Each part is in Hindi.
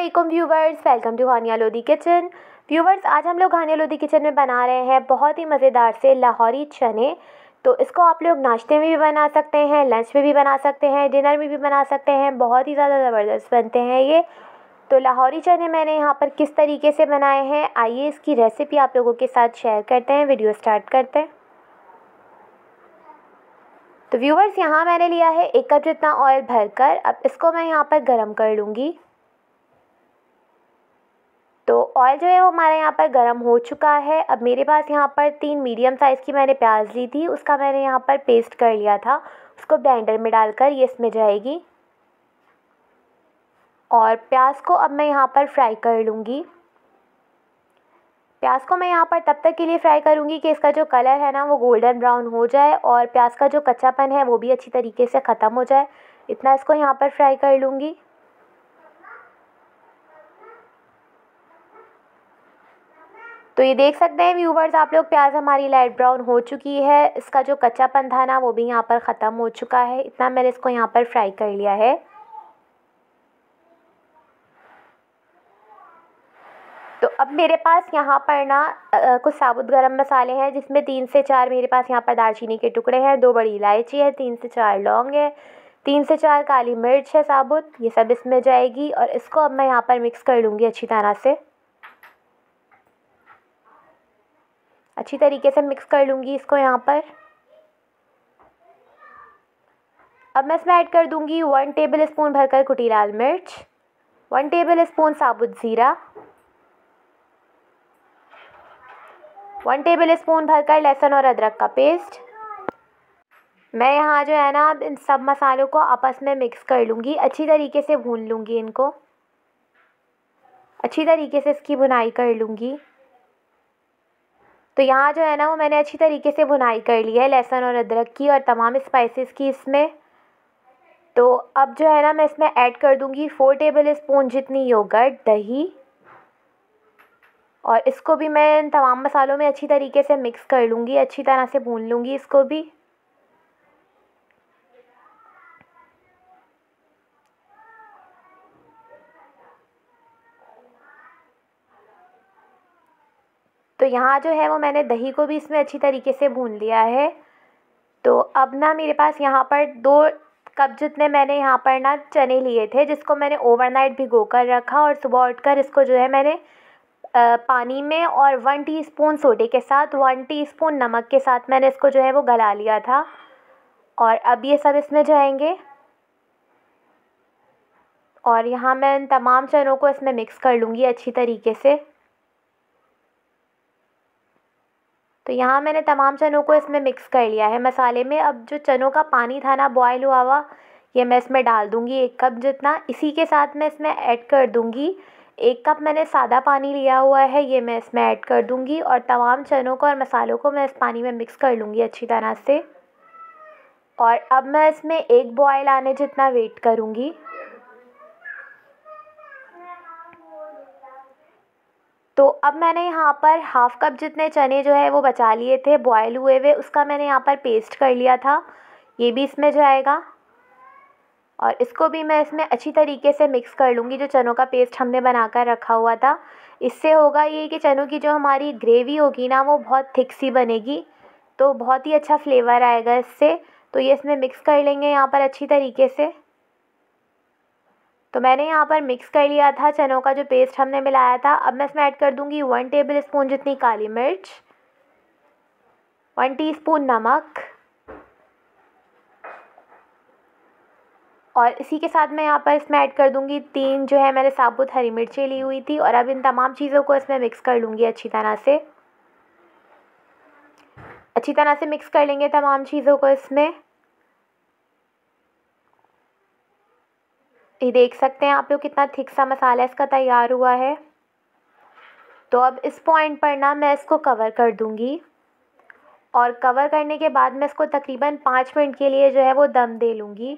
Aslam viewers welcome to Haniya Lodhi kitchen viewers आज हम लोग हानिया लोधी किचन में बना रहे हैं बहुत ही मज़ेदार से लाहौरी चने तो इसको आप लोग नाश्ते में भी बना सकते हैं लंच में भी बना सकते हैं डिनर में भी बना सकते हैं बहुत ही ज़्यादा ज़बरदस्त बनते हैं ये तो लाहौरी चने मैंने यहाँ पर किस तरीके से बनाए हैं आइए इसकी रेसिपी आप लोगों के साथ शेयर करते हैं वीडियो स्टार्ट करते हैं तो व्यूवर्स यहाँ मैंने लिया है एक कप जितना ऑयल भरकर अब इसको मैं यहाँ पर गरम कर लूँगी तो ऑयल जो है वो हमारे यहाँ पर गर्म हो चुका है अब मेरे पास यहाँ पर तीन मीडियम साइज़ की मैंने प्याज ली थी उसका मैंने यहाँ पर पेस्ट कर लिया था उसको ब्लेंडर में डालकर ये इसमें जाएगी और प्याज को अब मैं यहाँ पर फ्राई कर लूँगी प्याज को मैं यहाँ पर तब तक के लिए फ्राई करूँगी कि इसका जो कलर है ना वो गोल्डन ब्राउन हो जाए और प्याज का जो कच्चापन है वो भी अच्छी तरीके से ख़त्म हो जाए इतना इसको यहाँ पर फ्राई कर लूँगी तो ये देख सकते हैं व्यूवर्स आप लोग प्याज हमारी लाइट ब्राउन हो चुकी है इसका जो कच्चापन था ना वो भी यहाँ पर ख़त्म हो चुका है इतना मैंने इसको यहाँ पर फ्राई कर लिया है तो अब मेरे पास यहाँ पर ना आ, कुछ साबुत गरम मसाले हैं जिसमें तीन से चार मेरे पास यहाँ पर दालचीनी के टुकड़े हैं दो बड़ी इलायची है तीन से चार लौंग है तीन से चार काली मिर्च है साबुत ये सब इसमें जाएगी और इसको अब मैं यहाँ पर मिक्स कर लूँगी अच्छी तरह से अच्छी तरीके से मिक्स कर लूँगी इसको यहाँ पर अब मैं इसमें ऐड कर दूँगी वन टेबल स्पून भरकर कुटी लाल मिर्च वन टेबल स्पून साबुत ज़ीरा वन टेबल स्पून भरकर लहसुन और अदरक का पेस्ट मैं यहाँ जो है ना अब इन सब मसालों को आपस में मिक्स कर लूँगी अच्छी तरीके से भून लूँगी इनको अच्छी तरीके से इसकी भुनाई कर लूँगी तो यहाँ जो है ना वो मैंने अच्छी तरीके से भुनाई कर ली है लहसुन और अदरक की और तमाम स्पाइसेस की इसमें तो अब जो है ना मैं इसमें ऐड कर दूँगी फ़ोर टेबल स्पून जितनी योगर्ट दही और इसको भी मैं इन तमाम मसालों में अच्छी तरीके से मिक्स कर लूँगी अच्छी तरह से भून लूँगी इसको भी तो यहाँ जो है वो मैंने दही को भी इसमें अच्छी तरीके से भून लिया है तो अब ना मेरे पास यहाँ पर दो कप जितने मैंने यहाँ पर ना चने लिए थे जिसको मैंने ओवरनाइट भिगो कर रखा और सुबह उठकर इसको जो है मैंने पानी में और वन टीस्पून सोडे के साथ वन टीस्पून नमक के साथ मैंने इसको जो है वो गला लिया था और अब ये सब इसमें जाएंगे और यहाँ मैं इन तमाम चनों को इसमें मिक्स कर लूँगी अच्छी तरीके से तो यहाँ मैंने तमाम चनों को इसमें मिक्स कर लिया है मसाले में अब जो चनों का पानी था ना बॉयल हुआ हुआ ये मैं इसमें डाल दूँगी एक कप जितना इसी के साथ मैं इसमें ऐड कर दूँगी एक कप मैंने सादा पानी लिया हुआ है ये मैं इसमें ऐड कर दूँगी और तमाम चनों को और मसालों को मैं इस पानी में मिक्स कर लूँगी अच्छी तरह से और अब मैं इसमें एक बॉयल आने जितना वेट करूँगी तो अब मैंने यहाँ पर हाफ़ कप जितने चने जो है वो बचा लिए थे बॉयल हुए हुए उसका मैंने यहाँ पर पेस्ट कर लिया था ये भी इसमें जाएगा और इसको भी मैं इसमें अच्छी तरीके से मिक्स कर लूँगी जो चनों का पेस्ट हमने बना कर रखा हुआ था इससे होगा ये कि चनों की जो हमारी ग्रेवी होगी ना वो बहुत थिक सी बनेगी तो बहुत ही अच्छा फ्लेवर आएगा इससे तो ये इसमें मिक्स कर लेंगे यहाँ पर अच्छी तरीके से तो मैंने यहाँ पर मिक्स कर लिया था चनों का जो पेस्ट हमने मिलाया था अब मैं इसमें ऐड कर दूँगी वन टेबल स्पून जितनी काली मिर्च वन स्पून नमक और इसी के साथ मैं यहाँ पर इसमें ऐड कर दूँगी तीन जो है मैंने साबुत हरी मिर्चें ली हुई थी और अब इन तमाम चीज़ों को इसमें मिक्स कर लूँगी अच्छी तरह से अच्छी तरह से मिक्स कर लेंगे तमाम चीज़ों को इसमें ये देख सकते हैं आप लोग कितना थिक सा मसाला इसका तैयार हुआ है तो अब इस पॉइंट पर ना मैं इसको कवर कर दूँगी और कवर करने के बाद मैं इसको तकरीबन पाँच मिनट के लिए जो है वो दम दे लूँगी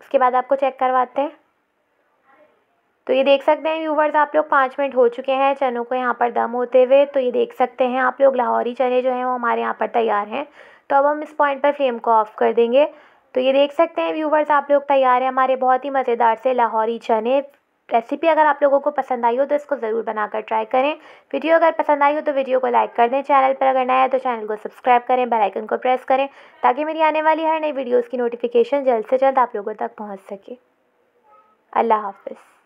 उसके बाद आपको चेक करवाते हैं तो ये देख सकते हैं व्यूवर्स आप लोग पाँच मिनट हो चुके हैं चनों को यहाँ पर दम होते हुए तो ये देख सकते हैं आप लोग लाहौरी चने जो हैं वो हमारे यहाँ पर तैयार हैं तो अब हम इस पॉइंट पर फ्लेम को ऑफ़ कर देंगे तो ये देख सकते हैं व्यूवर्स आप लोग तैयार हैं हमारे बहुत ही मज़ेदार से लाहौरी चने रेसिपी अगर आप लोगों को पसंद आई हो तो इसको ज़रूर बनाकर ट्राई करें वीडियो अगर पसंद आई हो तो वीडियो को लाइक कर दें चैनल पर अगर नया है तो चैनल को सब्सक्राइब करें बेल आइकन को प्रेस करें ताकि मेरी आने वाली हर नई वीडियोस की नोटिफिकेशन जल्द से जल्द आप लोगों तक पहुंच सके अल्लाह हाफिज़